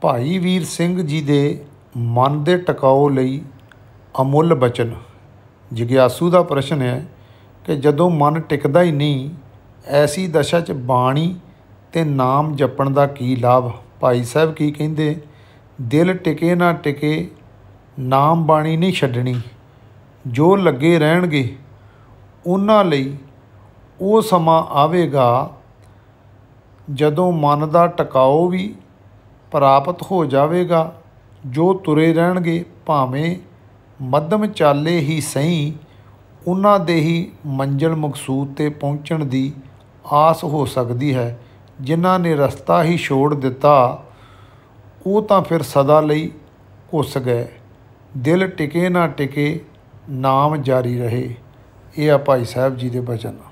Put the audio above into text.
ਭਾਈ ਵੀਰ ਸਿੰਘ ਜੀ ਦੇ ਮਨ ਦੇ ਟਿਕਾਉ ਲਈ ਅਮੁੱਲ ਬਚਨ ਜਿਗਿਆਸੂ ਦਾ ਪ੍ਰਸ਼ਨ ਹੈ ਕਿ ਜਦੋਂ ਮਨ ਟਿਕਦਾ ਹੀ ਨਹੀਂ ਐਸੀ ਦਸ਼ਾ 'ਚ ਬਾਣੀ ਤੇ ਨਾਮ ਜਪਣ ਦਾ ਕੀ ਲਾਭ ਭਾਈ ਸਾਹਿਬ ਕੀ ਕਹਿੰਦੇ ਦਿਲ ਟਿਕੇ ਨਾ ਟਿਕੇ ਨਾਮ ਬਾਣੀ ਨਹੀਂ ਛੱਡਣੀ ਜੋ ਲੱਗੇ ਰਹਿਣਗੇ ਉਹਨਾਂ ਲਈ ਉਹ ਸਮਾਂ ਆਵੇਗਾ ਜਦੋਂ ਮਨ ਦਾ ਟਿਕਾਉ ਵੀ ਪ੍ਰਾਪਤ ਹੋ ਜਾਵੇਗਾ ਜੋ ਤੁਰੇ ਰਹਿਣਗੇ ਭਾਵੇਂ ਮੱਧਮ ਚਾਲੇ ਹੀ ਸਹੀ ਉਹਨਾਂ ਦੇ ਹੀ ਮੰਜ਼ਲ ਮਕਸੂਦ ਤੇ ਪਹੁੰਚਣ ਦੀ ਆਸ ਹੋ ਸਕਦੀ ਹੈ ਜਿਨ੍ਹਾਂ ਨੇ ਰਸਤਾ ਹੀ ਛੋੜ ਦਿੱਤਾ ਉਹ ਤਾਂ ਫਿਰ ਸਦਾ ਲਈ ਉਸ ਗਏ ਦਿਲ ਟਿਕੇ ਨਾ ਟਿਕੇ ਨਾਮ ਜਾਰੀ ਰਹੇ ਇਹ ਆ ਭਾਈ ਸਾਹਿਬ ਜੀ ਦੇ ਬਚਨ